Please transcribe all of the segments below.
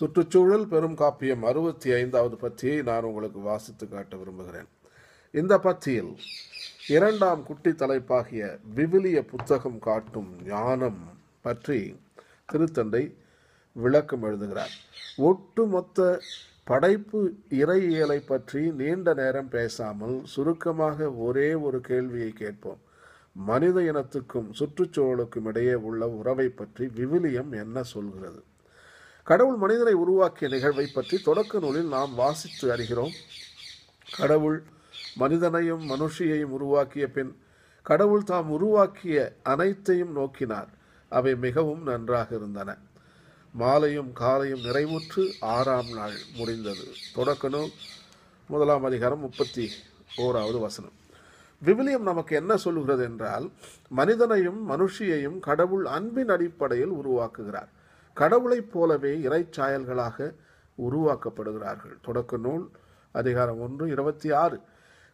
சுற்றுச்சூழல் பெரும் காப்பியம் அறுபத்தி ஐந்தாவது பத்தியை நான் உங்களுக்கு வாசித்து காட்ட விரும்புகிறேன் இந்த பத்தியில் இரண்டாம் குட்டி தலைப்பாகிய விவிலிய புத்தகம் காட்டும் ஞானம் பற்றி திருத்தந்தை விளக்கம் எழுதுகிறார் ஒட்டுமொத்த படைப்பு இறையியலை பற்றி நீண்ட நேரம் பேசாமல் சுருக்கமாக ஒரே ஒரு கேள்வியை கேட்போம் மனித இனத்துக்கும் சுற்றுச்சூழலுக்கும் இடையே உள்ள உறவை பற்றி விவிலியம் என்ன சொல்கிறது கடவுள் மனிதனை உருவாக்கிய நிகழ்வை பற்றி தொடக்க நூலில் நாம் வாசித்து அறிகிறோம் கடவுள் மனிதனையும் மனுஷியையும் உருவாக்கிய பின் கடவுள் தாம் உருவாக்கிய அனைத்தையும் நோக்கினார் அவை மிகவும் நன்றாக இருந்தன மாலையும் காலையும் நிறைவுற்று ஆறாம் நாள் முடிந்தது தொடக்க நூல் முதலாம் அதிகாரம் முப்பத்தி ஓராவது வசனம் விவிலியம் நமக்கு என்ன சொல்லுகிறது என்றால் மனிதனையும் மனுஷியையும் கடவுள் அன்பின் அடிப்படையில் உருவாக்குகிறார் கடவுளைப் போலவே இறைச்சாயல்களாக உருவாக்கப்படுகிறார்கள் தொடக்க நூல் அதிகாரம் ஒன்று இருபத்தி ஆறு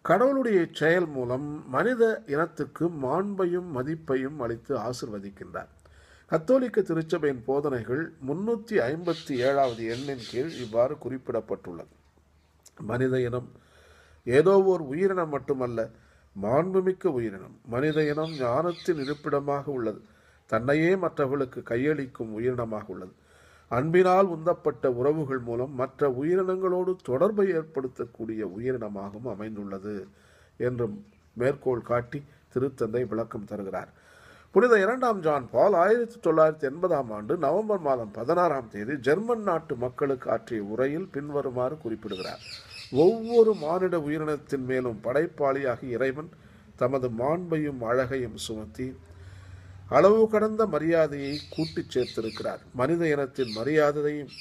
கடவுளுடைய செயல் மூலம் மனித இனத்துக்கு மாண்பையும் மதிப்பையும் அளித்து ஆசிர்வதிக்கின்றார் கத்தோலிக்க திருச்சபையின் போதனைகள் முன்னூற்றி ஐம்பத்தி ஏழாவது எண்ணின் கீழ் இவ்வாறு குறிப்பிடப்பட்டுள்ளது மனித இனம் ஏதோ ஓர் உயிரினம் மட்டுமல்ல மாண்புமிக்க உயிரினம் மனித இனம் ஞானத்தின் இருப்பிடமாக உள்ளது தன்னையே மற்றவர்களுக்கு கையளிக்கும் உயிரினமாக உள்ளது அன்பினால் உந்தப்பட்ட உறவுகள் மூலம் மற்ற உயிரினங்களோடு தொடர்பை ஏற்படுத்தக்கூடிய உயிரினமாகவும் அமைந்துள்ளது என்று மேற்கோள் காட்டி திருத்தந்தை விளக்கம் தருகிறார் புனித இரண்டாம் ஜான் பால் ஆயிரத்தி தொள்ளாயிரத்தி எண்பதாம் ஆண்டு நவம்பர் மாதம் பதினாறாம் தேதி ஜெர்மன் நாட்டு மக்களுக்கு ஆற்றிய உரையில் பின்வருமாறு குறிப்பிடுகிறார் ஒவ்வொரு மானிட உயிரினத்தின் மேலும் படைப்பாளியாக இறைவன் தமது மாண்பையும் அழகையும் சுமத்தி அளவு கடந்த மரியாதையை கூட்டிச் சேர்த்திருக்கிறார் மனித இனத்தின் மரியாதையையும்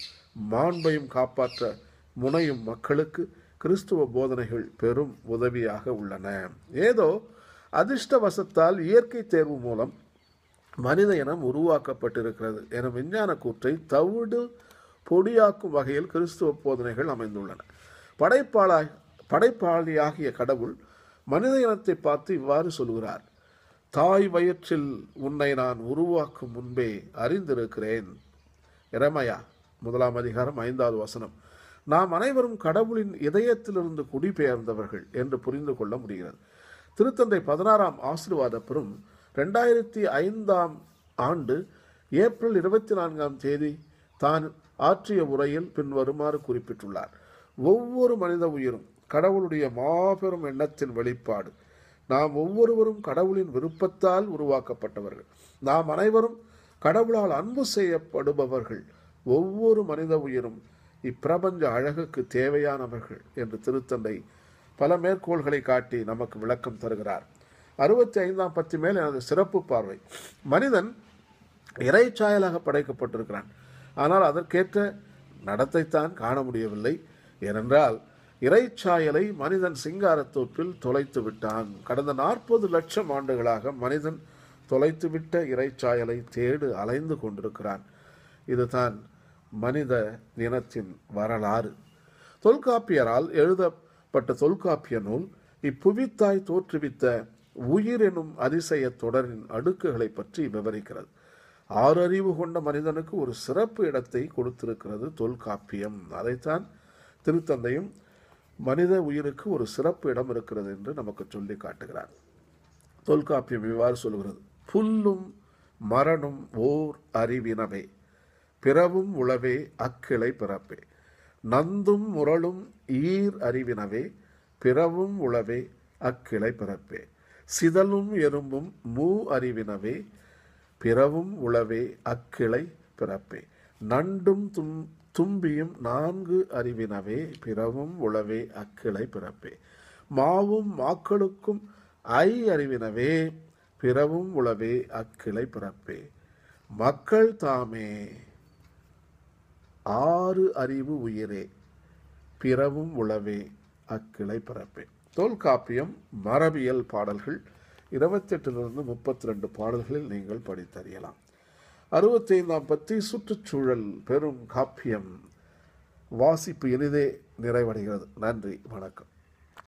மாண்பையும் காப்பாற்ற முனையும் மக்களுக்கு கிறிஸ்துவ போதனைகள் பெரும் உதவியாக உள்ளன ஏதோ அதிர்ஷ்டவசத்தால் இயற்கை தேர்வு மூலம் மனித இனம் உருவாக்கப்பட்டிருக்கிறது என விஞ்ஞான கூற்றை தவிடு பொடியாக்கும் வகையில் கிறிஸ்துவ போதனைகள் அமைந்துள்ளன படைப்பாளா படைப்பாளியாகிய கடவுள் மனித இனத்தை பார்த்து இவ்வாறு சொல்கிறார் தாய் வயிற்றில் உன்னை நான் உருவாக்கும் முன்பே அறிந்திருக்கிறேன் இறமையா முதலாம் அதிகாரம் ஐந்தாவது வசனம் நாம் அனைவரும் கடவுளின் இதயத்திலிருந்து குடிபெயர்ந்தவர்கள் என்று புரிந்து கொள்ள முடிகிறது திருத்தந்தை பதினாறாம் ஆசிர்வாதப்பெரும் ரெண்டாயிரத்தி ஐந்தாம் ஆண்டு ஏப்ரல் இருபத்தி நான்காம் தேதி தான் ஆற்றிய உரையில் பின்வருமாறு குறிப்பிட்டுள்ளார் ஒவ்வொரு மனித உயிரும் கடவுளுடைய மாபெரும் எண்ணத்தின் வெளிப்பாடு நாம் ஒவ்வொருவரும் கடவுளின் விருப்பத்தால் உருவாக்கப்பட்டவர்கள் நாம் அனைவரும் கடவுளால் அன்பு செய்யப்படுபவர்கள் ஒவ்வொரு மனித உயிரும் இப்பிரபஞ்ச அழகுக்கு தேவையானவர்கள் என்று திருத்தந்தை பல மேற்கோள்களை காட்டி நமக்கு விளக்கம் தருகிறார் அறுபத்தி ஐந்தாம் பத்தி மேல் எனது சிறப்பு பார்வை மனிதன் இறைச்சாயலாக படைக்கப்பட்டிருக்கிறான் ஆனால் அதற்கேற்ற நடத்தைத்தான் காண முடியவில்லை ஏனென்றால் இறைச்சாயலை மனிதன் சிங்காரத்தோப்பில் தொலைத்து விட்டான் கடந்த நாற்பது லட்சம் ஆண்டுகளாக மனிதன் தொலைத்துவிட்ட இறைச்சாயலை தேடு அலைந்து கொண்டிருக்கிறான் இதுதான் மனித நினத்தின் வரலாறு தொல்காப்பியரால் எழுதப்பட்ட தொல்காப்பிய நூல் இப்புவித்தாய் தோற்றுவித்த உயிர் எனும் அதிசய தொடரின் அடுக்குகளை பற்றி விவரிக்கிறது ஆறறிவு கொண்ட மனிதனுக்கு ஒரு சிறப்பு இடத்தை கொடுத்திருக்கிறது தொல்காப்பியம் அதைத்தான் திருத்தந்தையும் மனித உயிருக்கு ஒரு சிறப்பு இடம் இருக்கிறது என்று நமக்கு சொல்லி காட்டுகிறார் தொல்காப்பியம் இவ்வாறு சொல்கிறது புல்லும் மரணும் ஓர் அறிவினவே பிறவும் உளவே அக்கிளை பிறப்பே நந்தும் முரளும் ஈர் அறிவினவே பிறவும் உளவே அக்கிளை பிறப்பே சிதலும் எறும்பும் மூ அறிவினவே பிறவும் உளவே அக்கிளை பிறப்பே நண்டும் தும் தும்பியும் நான்கு அறிவினவே பிறவும் உளவே அக்கிளை பிறப்பே மாவும் மாக்களுக்கும் ஐ அறிவினவே பிறவும் உளவே அக்கிளை பிறப்பே மக்கள் தாமே ஆறு அறிவு உயிரே பிறவும் உளவே அக்கிளை பிறப்பே தொல்காப்பியம் மரபியல் பாடல்கள் இருபத்தெட்டிலிருந்து முப்பத்தி ரெண்டு பாடல்களில் நீங்கள் படித்தறியலாம் அறுபத்தைந்தாம் பத்தி சுற்றுச்சூழல் பெரும் காப்பியம் வாசிப்பு எளிதே நிறைவடைகிறது நன்றி வணக்கம்